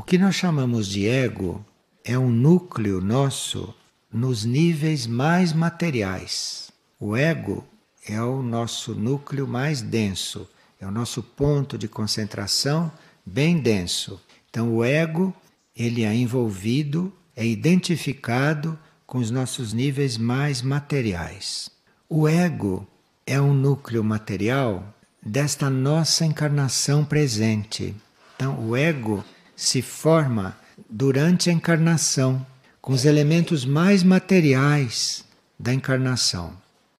O que nós chamamos de ego é um núcleo nosso nos níveis mais materiais. O ego é o nosso núcleo mais denso, é o nosso ponto de concentração bem denso. Então o ego, ele é envolvido, é identificado com os nossos níveis mais materiais. O ego é um núcleo material desta nossa encarnação presente. Então o ego se forma durante a encarnação, com os elementos mais materiais da encarnação.